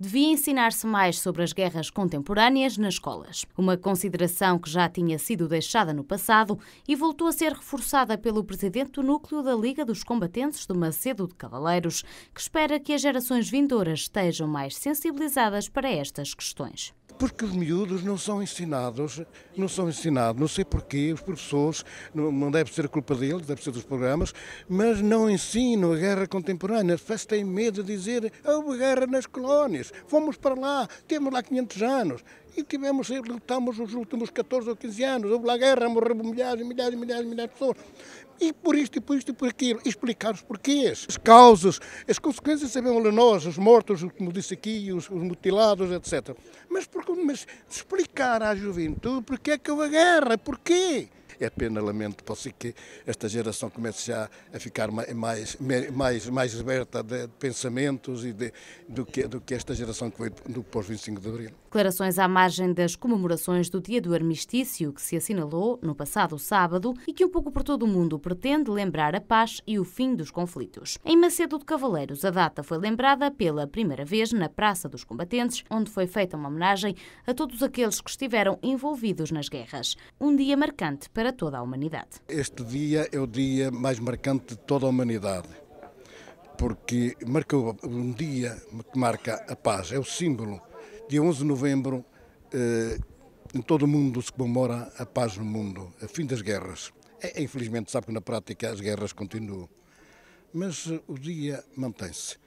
devia ensinar-se mais sobre as guerras contemporâneas nas escolas. Uma consideração que já tinha sido deixada no passado e voltou a ser reforçada pelo presidente do núcleo da Liga dos Combatentes do Macedo de Cavaleiros, que espera que as gerações vindouras estejam mais sensibilizadas para estas questões porque os miúdos não são ensinados, não são ensinados, não sei porquê, os professores, não deve ser a culpa deles, deve ser dos programas, mas não ensinam a guerra contemporânea, faz pessoas medo de dizer houve guerra nas colónias país. Fomos para lá, temos lá 500 anos e tivemos, lutamos os últimos 14 ou 15 anos. Houve lá guerra, morreram milhares e milhares e milhares milhares de pessoas. E por isto, e por isto, e por aquilo. Explicar os porquês, as causas, as consequências sabemos nós, os mortos, como disse aqui, os, os mutilados, etc. Mas, por, mas explicar à juventude porque é que houve a guerra, porquê? é pena, lamento, por ser que esta geração comece já a ficar mais, mais, mais liberta de pensamentos e de, do, que, do que esta geração que veio do do 25 de Abril. Declarações à margem das comemorações do dia do armistício que se assinalou no passado sábado e que um pouco por todo o mundo pretende lembrar a paz e o fim dos conflitos. Em Macedo de Cavaleiros, a data foi lembrada pela primeira vez na Praça dos Combatentes, onde foi feita uma homenagem a todos aqueles que estiveram envolvidos nas guerras. Um dia marcante para para toda a humanidade. Este dia é o dia mais marcante de toda a humanidade, porque marcou um dia que marca a paz, é o símbolo. Dia 11 de novembro, eh, em todo o mundo se comemora a paz no mundo, a fim das guerras. É, infelizmente, sabe que na prática as guerras continuam, mas eh, o dia mantém-se.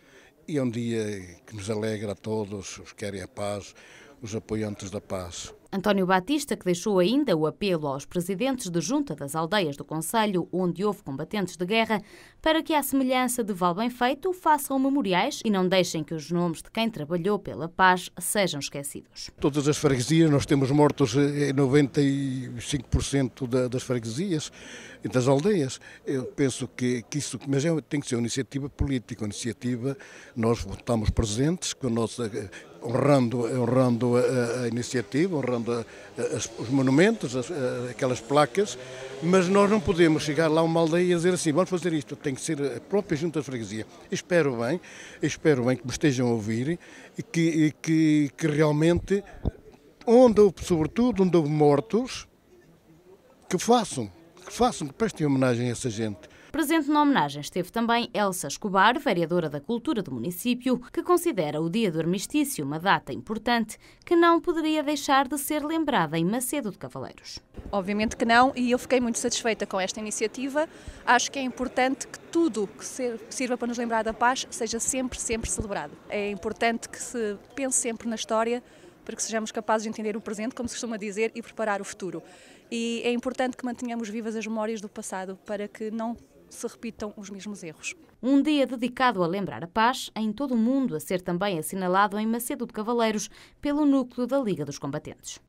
E é um dia que nos alegra a todos, os que querem a paz, os apoiantes da paz. António Batista, que deixou ainda o apelo aos presidentes de junta das aldeias do Conselho, onde houve combatentes de guerra, para que, à semelhança de Val Bem Feito, façam memoriais e não deixem que os nomes de quem trabalhou pela paz sejam esquecidos. Todas as freguesias, nós temos mortos em eh, 95% eh, das freguesias, das aldeias. Eu penso que, que isso mas é, tem que ser uma iniciativa política, uma iniciativa, nós estamos presentes com a nossa eh, honrando, honrando a, eh, eh, a iniciativa, honrando a, eh, a, os monumentos, aquelas placas, mas nós não podemos chegar lá a uma aldeia e dizer assim, vamos fazer isto, tem que ser a própria Junta de Freguesia. Espero bem, espero bem que me estejam a ouvir e que, e que, que realmente, onde houve, sobretudo, onde houve mortos, que façam, que façam, que prestem homenagem a essa gente. Presente na homenagem esteve também Elsa Escobar, vereadora da Cultura do município, que considera o Dia do Armistício uma data importante que não poderia deixar de ser lembrada em Macedo de Cavaleiros. Obviamente que não, e eu fiquei muito satisfeita com esta iniciativa. Acho que é importante que tudo que sirva para nos lembrar da paz seja sempre, sempre celebrado. É importante que se pense sempre na história para que sejamos capazes de entender o presente, como se costuma dizer, e preparar o futuro. E é importante que mantenhamos vivas as memórias do passado para que não se repitam os mesmos erros. Um dia dedicado a lembrar a paz em todo o mundo, a ser também assinalado em Macedo de Cavaleiros pelo núcleo da Liga dos Combatentes.